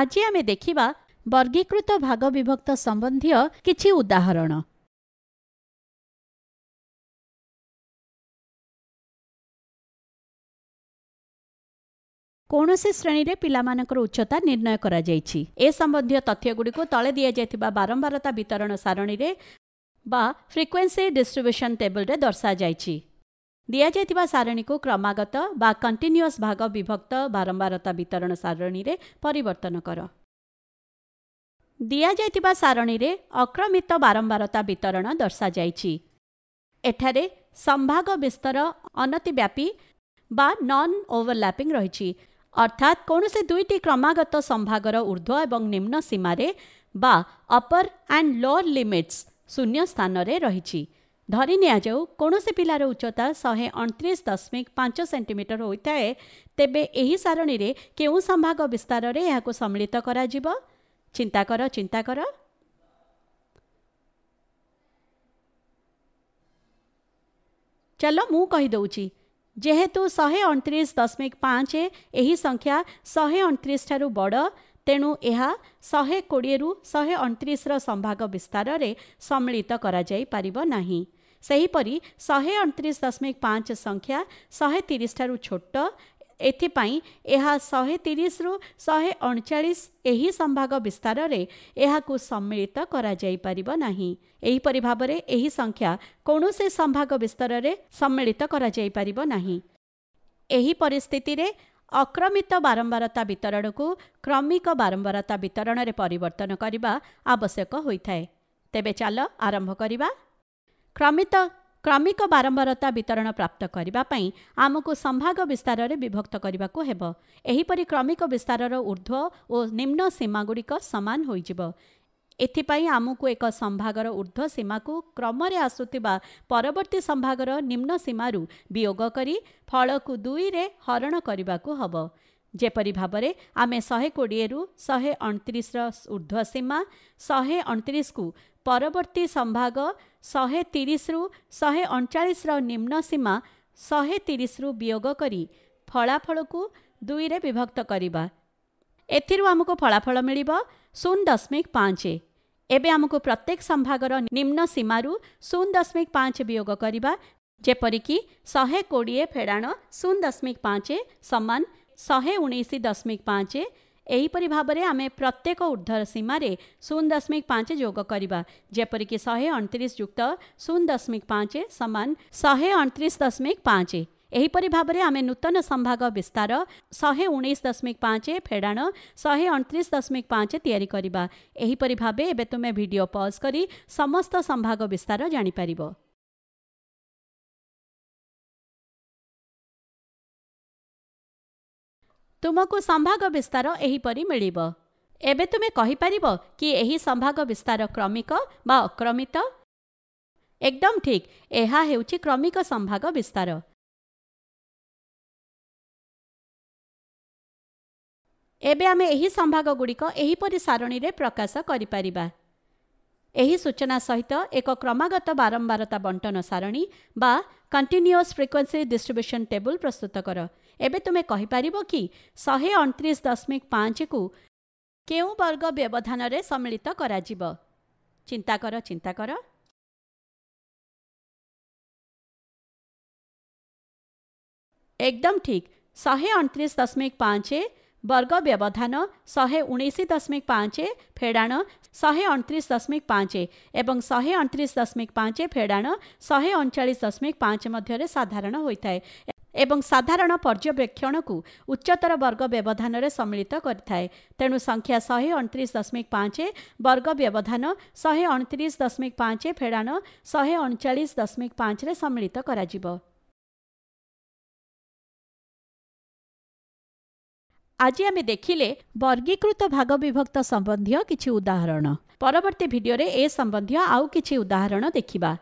ଆଜି ଆମେ ଦେଖିବା ବର୍ଗୀକୃତ ଭାଗ ବିଭକ୍ତ ସମ୍ବନ୍ଧୀୟ କିଛି ଉଦାହରଣ କୌଣସି ଶ୍ରେଣୀରେ ପିଲାମାନଙ୍କର ଉଚ୍ଚତା ନିର୍ଣ୍ଣୟ କରାଯାଇଛି ଏ ସମ୍ବନ୍ଧୀୟ ତଥ୍ୟଗୁଡ଼ିକୁ ତଳେ ଦିଆଯାଇଥିବା ବାରମ୍ବାରତା ବିତରଣ ସାରଣୀରେ ବା ଫ୍ରିକ୍ୱେନ୍ସି ଡିଷ୍ଟ୍ରିବ୍ୟୁସନ୍ ଟେବୁଲରେ ଦର୍ଶାଯାଇଛି ଦିଆଯାଇଥିବା ସାରଣୀକୁ କ୍ରମାଗତ ବା କଣ୍ଟିନ୍ୟୁଅସ୍ ଭାଗ ବିଭକ୍ତ ବାରମ୍ବାରତା ବିତରଣ ସାରଣୀରେ ପରିବର୍ତ୍ତନ କର ଦିଆଯାଇଥିବା ସାରଣୀରେ ଅକ୍ରମିତ ବାରମ୍ବାରତା ବିତରଣ ଦର୍ଶାଯାଇଛି ଏଠାରେ ସମ୍ଭାଗ ବିସ୍ତର ଅନତିବ୍ୟାପୀ ବା ନନ୍ ଓଭରଲ୍ୟାପିଂ ରହିଛି ଅର୍ଥାତ୍ କୌଣସି ଦୁଇଟି କ୍ରମାଗତ ସମ୍ଭାଗର ଉର୍ଦ୍ଧ୍ୱ ଏବଂ ନିମ୍ନ ସୀମାରେ ବା ଅପର୍ ଆଣ୍ଡ ଲୋଅର୍ ଲିମିଟ୍ସ ଶୂନ୍ୟ ସ୍ଥାନରେ ରହିଛି ଧରି ନିଆଯାଉ କୌଣସି ପିଲାର ଉଚ୍ଚତା ଶହେ ଅଣତିରିଶ ଦଶମିକ ପାଞ୍ଚ ସେଣ୍ଟିମିଟର ହୋଇଥାଏ ତେବେ ଏହି ସାରଣୀରେ କେଉଁ ସମ୍ଭାଗ ବିସ୍ତାରରେ ଏହାକୁ ସମ୍ମିଳିତ କରାଯିବ ଚିନ୍ତା କର ଚିନ୍ତା କର ଚାଲ ମୁଁ କହିଦେଉଛି ଯେହେତୁ ଶହେ ଅଣତିରିଶ ଦଶମିକ ପାଞ୍ଚ ଏହି ସଂଖ୍ୟା ଶହେ ଅଣତିରିଶ ଠାରୁ ବଡ଼ ତେଣୁ ଏହା ଶହେ କୋଡ଼ିଏରୁ ଶହେ ଅଣତିରିଶର ସମ୍ଭାଗ ବିସ୍ତାରରେ ସମ୍ମିଳିତ କରାଯାଇପାରିବ ନାହିଁ ସେହିପରି ଶହେ ଅଣତିରିଶ ଦଶମିକ ପାଞ୍ଚ ସଂଖ୍ୟା ଶହେ ତିରିଶଠାରୁ ଛୋଟ ଏଥିପାଇଁ ଏହା ଶହେ ତିରିଶରୁ ଶହେ ଅଣଚାଳିଶ ଏହି ସମ୍ଭାଗ ବିସ୍ତାରରେ ଏହାକୁ ସମ୍ମିଳିତ କରାଯାଇପାରିବ ନାହିଁ ଏହିପରି ଭାବରେ ଏହି ସଂଖ୍ୟା କୌଣସି ସମ୍ଭାଗ ବିସ୍ତାରରେ ସମ୍ମିଳିତ କରାଯାଇପାରିବ ନାହିଁ ଏହି ପରିସ୍ଥିତିରେ ଅକ୍ରମିତ ବାରମ୍ବାରତା ବିତରଣକୁ କ୍ରମିକ ବାରମ୍ବାରତା ବିତରଣରେ ପରିବର୍ତ୍ତନ କରିବା ଆବଶ୍ୟକ ହୋଇଥାଏ ତେବେ ଚାଲ ଆରମ୍ଭ କରିବା କ୍ରମିତ କ୍ରମିକ ବାରମ୍ବାରତା ବିତରଣ ପ୍ରାପ୍ତ କରିବା ପାଇଁ ଆମକୁ ସମ୍ଭାଗ ବିସ୍ତାରରେ ବିଭକ୍ତ କରିବାକୁ ହେବ ଏହିପରି କ୍ରମିକ ବିସ୍ତାରର ଉର୍ଦ୍ଧ୍ୱ ଓ ନିମ୍ନ ସୀମାଗୁଡ଼ିକ ସମାନ ହୋଇଯିବ ଏଥିପାଇଁ ଆମକୁ ଏକ ସମ୍ଭାଗର ଉର୍ଦ୍ଧ୍ୱ ସୀମାକୁ କ୍ରମରେ ଆସୁଥିବା ପରବର୍ତ୍ତୀ ସମ୍ଭାଗର ନିମ୍ନ ସୀମାରୁ ବିୟୋଗ କରି ଫଳକୁ ଦୁଇରେ ହରଣ କରିବାକୁ ହେବ ଯେପରି ଭାବରେ ଆମେ ଶହେ କୋଡ଼ିଏରୁ ଶହେ ଅଣତିରିଶର ଉର୍ଦ୍ଧ୍ୱ ସୀମା ଶହେ ଅଣତିରିଶକୁ ପରବର୍ତ୍ତୀ ସମ୍ଭାଗ ଶହେ ତିରିଶରୁ ଶହେ ଅଣଚାଳିଶର ନିମ୍ନ ସୀମା ଶହେ ତିରିଶରୁ ବିୟୋଗ କରି ଫଳାଫଳକୁ ଦୁଇରେ ବିଭକ୍ତ କରିବା ଏଥିରୁ ଆମକୁ ଫଳାଫଳ ମିଳିବ ଶୂନ ଦଶମିକ ପାଞ୍ଚ ଏବେ ଆମକୁ ପ୍ରତ୍ୟେକ ସମ୍ଭାଗର ନିମ୍ନ ସୀମାରୁ ଶୂନ ଦଶମିକ ପାଞ୍ଚ ବିୟୋଗ କରିବା ଯେପରିକି ଶହେ କୋଡ଼ିଏ ଫେଡ଼ାଣ ଶୂନ ଦଶମିକ ପାଞ୍ଚ ସମାନ ଶହେ ଉଣେଇଶ ଦଶମିକ ପାଞ୍ଚ ଏହିପରି ଭାବରେ ଆମେ ପ୍ରତ୍ୟେକ ଉର୍ଦ୍ଧ୍ୱର ସୀମାରେ ଶୂନ ଦଶମିକ ପାଞ୍ଚ ଯୋଗ କରିବା ଯେପରିକି ଶହେ ଅଣତିରିଶ ଯୁକ୍ତ ଶୂନ ଦଶମିକ ପାଞ୍ଚ ସମାନ ଶହେ ଅଣତିରିଶ ଦଶମିକ ପାଞ୍ଚ ଏହିପରି ଭାବରେ ଆମେ ନୂତନ ସମ୍ଭାଗ ବିସ୍ତାର ଶହେ ଉଣେଇଶ ଦଶମିକ ପାଞ୍ଚ ଫେଡ଼ାଣ ଶହେ ଅଣତିରିଶ ଦଶମିକ ପାଞ୍ଚ ତିଆରି କରିବା ଏହିପରି ଭାବେ ଏବେ ତୁମେ ଭିଡ଼ିଓ ପଜ୍ କରି ସମସ୍ତ ସମ୍ଭାଗ ବିସ୍ତାର ଜାଣିପାରିବ ତୁମକୁ ସମ୍ଭାଗ ବିସ୍ତାର ଏହିପରି ମିଳିବ ଏବେ ତୁମେ କହିପାରିବ କି ଏହି ସମ୍ଭାଗ ବିସ୍ତାର କ୍ରମିକ ବା ଅକ୍ରମିତ ଏକଦମ୍ ଠିକ୍ ଏହା ହେଉଛି କ୍ରମିକ ସମ୍ଭାଗ ବିସ୍ତାର ଏବେ ଆମେ ଏହି ସମ୍ଭାଗଗୁଡ଼ିକ ଏହିପରି ସାରଣୀରେ ପ୍ରକାଶ କରିପାରିବା ଏହି ସୂଚନା ସହିତ ଏକ କ୍ରମାଗତ ବାରମ୍ବାରତା ବଣ୍ଟନ ସାରଣୀ ବା କଣ୍ଟିନ୍ୟୁଅସ୍ ଫ୍ରିକ୍ୱେନ୍ସି ଡିଷ୍ଟ୍ରିବ୍ୟୁସନ୍ ଟେବୁଲ୍ ପ୍ରସ୍ତୁତ କର ଏବେ ତୁମେ କହିପାରିବ କି ଶହେ ଅଣତିରିଶ ଦଶମିକ ପାଞ୍ଚକୁ କେଉଁ ବର୍ଗ ବ୍ୟବଧାନରେ ସମ୍ମିଳିତ କରାଯିବ ଚିନ୍ତା କର ଚିନ୍ତା କର ଏକଦମ ଠିକ୍ ଶହେ ଅଣତିରିଶ ଦଶମିକ ପାଞ୍ଚ ବର୍ଗ ବ୍ୟବଧାନ ଶହେ ଉଣେଇଶ ଦଶମିକ ପାଞ୍ଚ ଫେଡ଼ାଣ ଶହେ ଅଣତିରିଶ ଦଶମିକ ପାଞ୍ଚ ଏବଂ ଶହେ ଅଣତିରିଶ ଦଶମିକ ପାଞ୍ଚ ଫେଡ଼ାଣ ଶହେ ଅଣଚାଳିଶ ଦଶମିକ ପାଞ୍ଚ ମଧ୍ୟରେ ସାଧାରଣ ହୋଇଥାଏ ଏବଂ ସାଧାରଣ ପର୍ଯ୍ୟବେକ୍ଷଣକୁ ଉଚ୍ଚତର ବର୍ଗ ବ୍ୟବଧାନରେ ସମ୍ମିଳିତ କରିଥାଏ ତେଣୁ ସଂଖ୍ୟା ଶହେ ଅଣତିରିଶ ଦଶମିକ ପାଞ୍ଚ ବର୍ଗ ବ୍ୟବଧାନ ଶହେ ଅଣତିରିଶ ଦଶମିକ ପାଞ୍ଚ ଫେଡ଼ାଣ ଶହେ ଅଣଚାଳିଶ ଦଶମିକ ପାଞ୍ଚରେ ସମ୍ମିଳିତ କରାଯିବ ଆଜି ଆମେ ଦେଖିଲେ ବର୍ଗୀକୃତ ଭାଗ ବିଭକ୍ତ ସମ୍ବନ୍ଧୀୟ କିଛି ଉଦାହରଣ ପରବର୍ତ୍ତୀ ଭିଡ଼ିଓରେ ଏ ସମ୍ବନ୍ଧୀୟ ଆଉ କିଛି ଉଦାହରଣ ଦେଖିବା